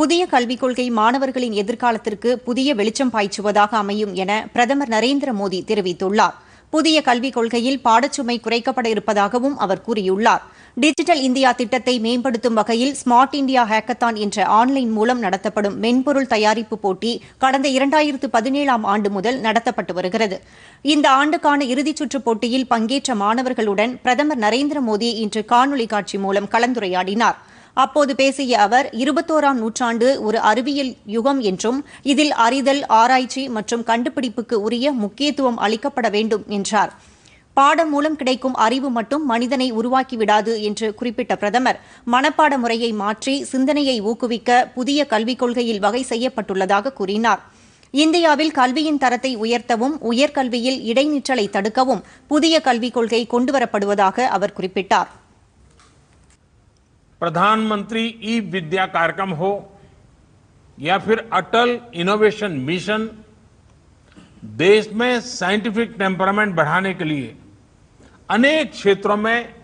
புதிய கல்விக் கொள்கை மாணவர்களின் எதிர்காலத்திற்கு புதிய வெளிச்சம் பாய்ச்சுவதாக அமையும் என பிரதமர் நரேந்திர மோடி தெரிவித்துள்ளார் புதிய கல்விக் கொள்கையில் பாடச்சுமை குறைக்கப்பட இருப்பதாகவும் அவர் கூறியுள்ளார் டிஜிட்டல் இந்தியா திட்டத்தை மேம்படுத்தும் வகையில் ஸ்மார்ட் இந்தியா ஹேக்கத்தான் என்ற ஆன்லைன் மூலம் நடத்தப்படும் மென்பொருள் தயாரிப்பு போட்டி கடந்த இரண்டாயிரத்து பதினேழாம் ஆண்டு முதல் நடத்தப்பட்டு வருகிறது இந்த ஆண்டுக்கான இறுதிச் சுற்று போட்டியில் பங்கேற்ற மாணவர்களுடன் பிரதமர் நரேந்திர மோடி இன்று காணொலி காட்சி மூலம் கலந்துரையாடினார் அப்போது பேசிய அவர் இருபத்தோராம் நூற்றாண்டு ஒரு அறிவியல் யுகம் என்றும் இதில் அறிதல் ஆராய்ச்சி மற்றும் கண்டுபிடிப்புக்கு உரிய முக்கியத்துவம் அளிக்கப்பட வேண்டும் என்றார் பாடம் மூலம் கிடைக்கும் அறிவு மட்டும் மனிதனை உருவாக்கிவிடாது என்று குறிப்பிட்ட பிரதமர் மனப்பாட முறையை மாற்றி சிந்தனையை ஊக்குவிக்க புதிய கல்விக் கொள்கையில் வகை செய்யப்பட்டுள்ளதாக கூறினார் இந்தியாவில் கல்வியின் தரத்தை உயர்த்தவும் உயர்கல்வியில் இடைநிற்றலை தடுக்கவும் புதிய கல்விக் கொள்கை கொண்டுவரப்படுவதாக அவர் குறிப்பிட்டார் प्रधानमंत्री ई विद्या कार्यक्रम हो या फिर अटल इनोवेशन मिशन देश में साइंटिफिक टेम्परामेंट बढ़ाने के लिए अनेक क्षेत्रों में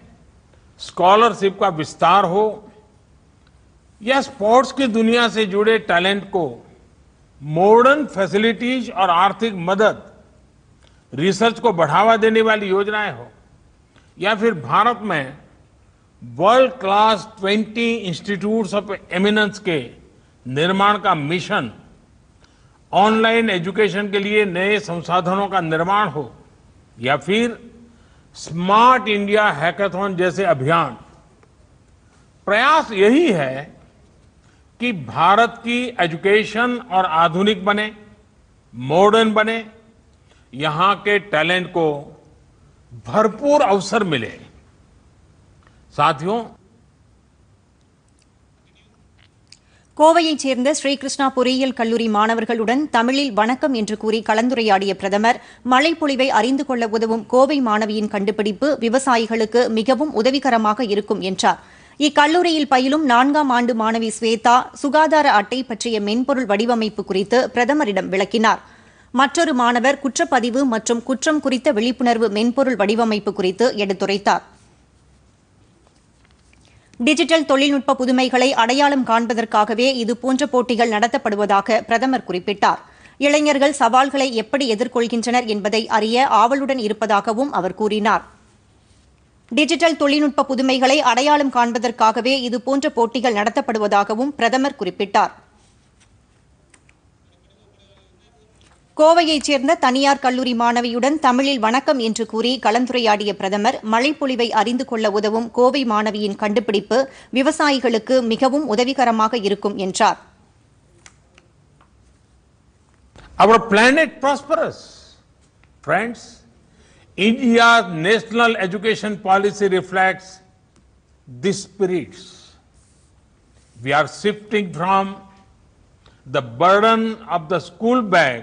स्कॉलरशिप का विस्तार हो या स्पोर्ट्स की दुनिया से जुड़े टैलेंट को मॉडर्न फैसिलिटीज और आर्थिक मदद रिसर्च को बढ़ावा देने वाली योजनाएं हो या फिर भारत में world class 20 institutes of eminence के निर्माण का मिशन ऑनलाइन एजुकेशन के लिए नए संसाधनों का निर्माण हो या फिर स्मार्ट इंडिया हैकाथॉन जैसे अभियान प्रयास यही है कि भारत की एजुकेशन और आधुनिक बने मॉडर्न बने यहां के टैलेंट को भरपूर अवसर मिले சாத்தியம் கோவையைச் சேர்ந்த ஸ்ரீகிருஷ்ணா பொறியியல் கல்லூரி மாணவர்களுடன் தமிழில் வணக்கம் என்று கூறி கலந்துரையாடிய பிரதமர் மழைப்பொழிவை அறிந்து கொள்ள உதவும் கோவை மாணவியின் கண்டுபிடிப்பு விவசாயிகளுக்கு மிகவும் உதவிகரமாக இருக்கும் என்றார் இக்கல்லூரியில் பயிலும் நான்காம் ஆண்டு மாணவி ஸ்வேதா சுகாதார அட்டை பற்றிய மென்பொருள் வடிவமைப்பு குறித்து பிரதமரிடம் விளக்கினார் மற்றொரு மாணவர் குற்றப்பதிவு மற்றும் குற்றம் குறித்த விழிப்புணர்வு மென்பொருள் வடிவமைப்பு குறித்து எடுத்துரைத்தார் டிஜிட்டல் தொழில்நுட்ப புதுமைகளை அடையாளம் காண்பதற்காகவே இதுபோன்ற போட்டிகள் நடத்தப்படுவதாக பிரதமர் குறிப்பிட்டார் இளைஞர்கள் சவால்களை எப்படி எதிர்கொள்கின்றனர் என்பதை அறிய ஆவலுடன் இருப்பதாகவும் அவர் கூறினார் டிஜிட்டல் தொழில்நுட்ப புதுமைகளை அடையாளம் காண்பதற்காகவே இதுபோன்ற போட்டிகள் நடத்தப்படுவதாகவும் பிரதமர் குறிப்பிட்டார் கோவையைச் சேர்ந்த தனியார் கல்லூரி மாணவியுடன் தமிழில் வணக்கம் என்று கூறி கலந்துரையாடிய பிரதமர் மழைப்பொழிவை அறிந்து கொள்ள உதவும் கோவை மாணவியின் கண்டுபிடிப்பு விவசாயிகளுக்கு மிகவும் உதவிகரமாக இருக்கும் என்றார் Our planet prosperous. Friends, India's national education policy reflects this spirit. We are shifting from the burden of the school bag